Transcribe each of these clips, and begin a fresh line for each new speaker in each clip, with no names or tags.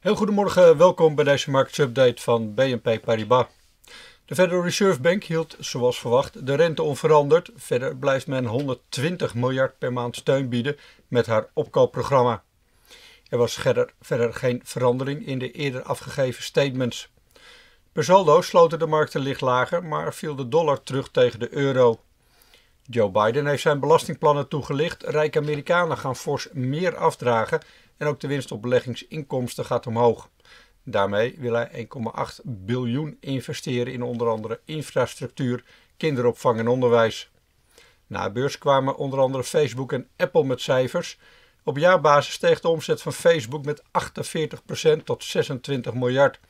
Heel goedemorgen, welkom bij deze marktupdate van BNP Paribas. De Federal Reserve Bank hield, zoals verwacht, de rente onveranderd. Verder blijft men 120 miljard per maand steun bieden met haar opkoopprogramma. Er was verder, verder geen verandering in de eerder afgegeven statements. Per saldo sloten de markten licht lager, maar viel de dollar terug tegen de euro. Joe Biden heeft zijn belastingplannen toegelicht. Rijke Amerikanen gaan fors meer afdragen en ook de winst op beleggingsinkomsten gaat omhoog. Daarmee wil hij 1,8 biljoen investeren in onder andere infrastructuur, kinderopvang en onderwijs. Na beurs kwamen onder andere Facebook en Apple met cijfers. Op jaarbasis steeg de omzet van Facebook met 48% tot 26 miljard.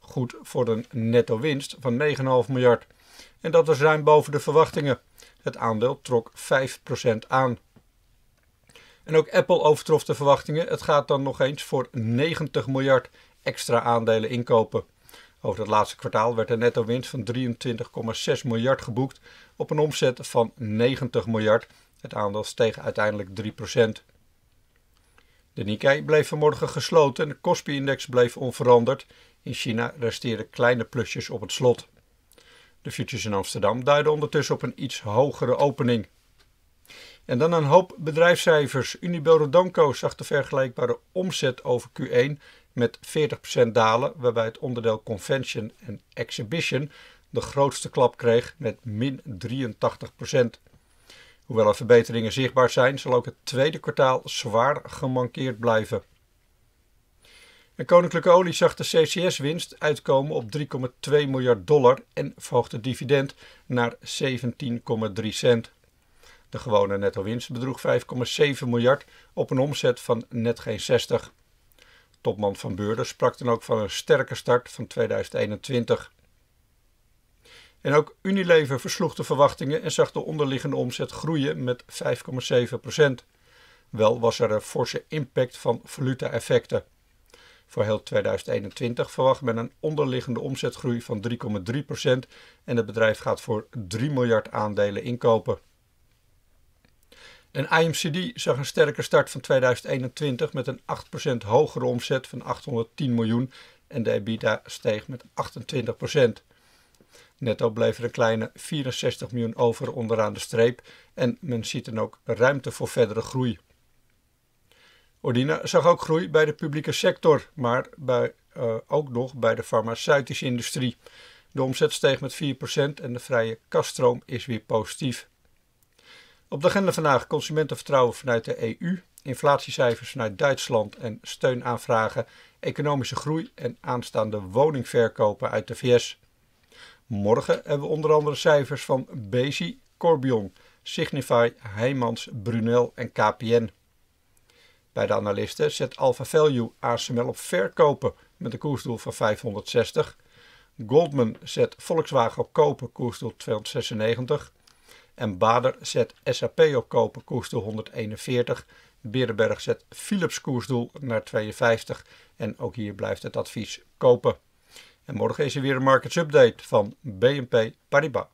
Goed voor een netto winst van 9,5 miljard. En dat was ruim boven de verwachtingen. Het aandeel trok 5% aan. En ook Apple overtrof de verwachtingen. Het gaat dan nog eens voor 90 miljard extra aandelen inkopen. Over het laatste kwartaal werd een netto winst van 23,6 miljard geboekt op een omzet van 90 miljard. Het aandeel steeg uiteindelijk 3%. De Nikkei bleef vanmorgen gesloten en de Kospi-index bleef onveranderd. In China resteerden kleine plusjes op het slot. De futures in Amsterdam duiden ondertussen op een iets hogere opening. En dan een hoop bedrijfscijfers. Unibel Rodamco zag de vergelijkbare omzet over Q1 met 40% dalen, waarbij het onderdeel Convention en Exhibition de grootste klap kreeg met min 83%. Hoewel er verbeteringen zichtbaar zijn, zal ook het tweede kwartaal zwaar gemankeerd blijven. En Koninklijke Olie zag de CCS-winst uitkomen op 3,2 miljard dollar en verhoogde dividend naar 17,3 cent. De gewone netto winst bedroeg 5,7 miljard op een omzet van net geen 60. Topman van Beurden sprak dan ook van een sterke start van 2021. En ook Unilever versloeg de verwachtingen en zag de onderliggende omzet groeien met 5,7%. Wel was er een forse impact van valuta-effecten. Voor heel 2021 verwacht men een onderliggende omzetgroei van 3,3% en het bedrijf gaat voor 3 miljard aandelen inkopen. En IMCD zag een sterke start van 2021 met een 8% hogere omzet van 810 miljoen en de EBITDA steeg met 28%. Netto bleef er een kleine 64 miljoen over onderaan de streep en men ziet dan ook ruimte voor verdere groei. Ordina zag ook groei bij de publieke sector, maar bij, eh, ook nog bij de farmaceutische industrie. De omzet steeg met 4% en de vrije kaststroom is weer positief. Op de agenda vandaag consumentenvertrouwen vanuit de EU, inflatiecijfers vanuit Duitsland en steunaanvragen, economische groei en aanstaande woningverkopen uit de VS. Morgen hebben we onder andere cijfers van Bezi, Corbion, Signify, Heimans, Brunel en KPN. Bij de analisten zet Alpha Value ASML op verkopen met een koersdoel van 560. Goldman zet Volkswagen op kopen, koersdoel 296. En Bader zet SAP op kopen, koersdoel 141. Berenberg zet Philips koersdoel naar 52. En ook hier blijft het advies kopen. En morgen is er weer een markets update van BNP Paribas.